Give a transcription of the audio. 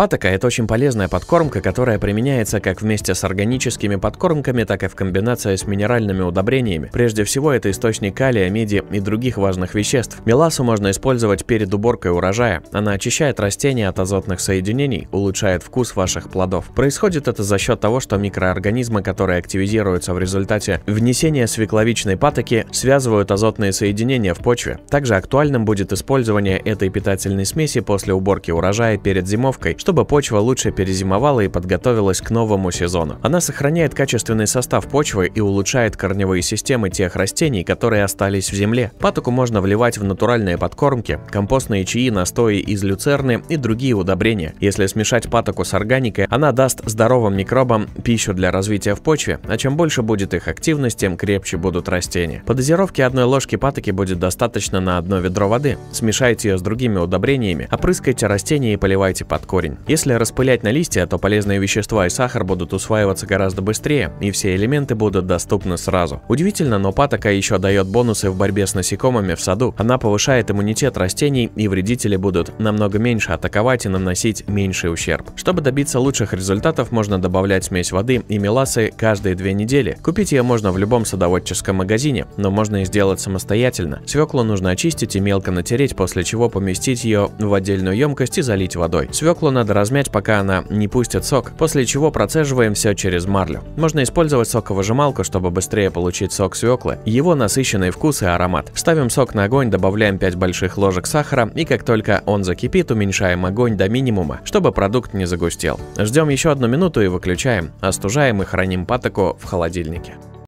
Патока – это очень полезная подкормка, которая применяется как вместе с органическими подкормками, так и в комбинации с минеральными удобрениями. Прежде всего, это источник калия, меди и других важных веществ. Меласу можно использовать перед уборкой урожая. Она очищает растения от азотных соединений, улучшает вкус ваших плодов. Происходит это за счет того, что микроорганизмы, которые активизируются в результате внесения свекловичной патоки, связывают азотные соединения в почве. Также актуальным будет использование этой питательной смеси после уборки урожая перед зимовкой, чтобы чтобы почва лучше перезимовала и подготовилась к новому сезону. Она сохраняет качественный состав почвы и улучшает корневые системы тех растений, которые остались в земле. Патоку можно вливать в натуральные подкормки, компостные чаи, настои из люцерны и другие удобрения. Если смешать патоку с органикой, она даст здоровым микробам пищу для развития в почве, а чем больше будет их активность, тем крепче будут растения. По дозировке одной ложки патоки будет достаточно на одно ведро воды. Смешайте ее с другими удобрениями, опрыскайте растения и поливайте под корень уровень. Если распылять на листья, то полезные вещества и сахар будут усваиваться гораздо быстрее, и все элементы будут доступны сразу. Удивительно, но патока еще дает бонусы в борьбе с насекомыми в саду. Она повышает иммунитет растений, и вредители будут намного меньше атаковать и наносить меньший ущерб. Чтобы добиться лучших результатов, можно добавлять смесь воды и меласы каждые две недели. Купить ее можно в любом садоводческом магазине, но можно и сделать самостоятельно. Свеклу нужно очистить и мелко натереть, после чего поместить ее в отдельную емкость и залить водой. Свеклу на надо размять, пока она не пустит сок, после чего процеживаем все через марлю. Можно использовать соковыжималку, чтобы быстрее получить сок свеклы, его насыщенный вкус и аромат. Ставим сок на огонь, добавляем 5 больших ложек сахара и как только он закипит, уменьшаем огонь до минимума, чтобы продукт не загустел. Ждем еще одну минуту и выключаем, остужаем и храним патоку в холодильнике.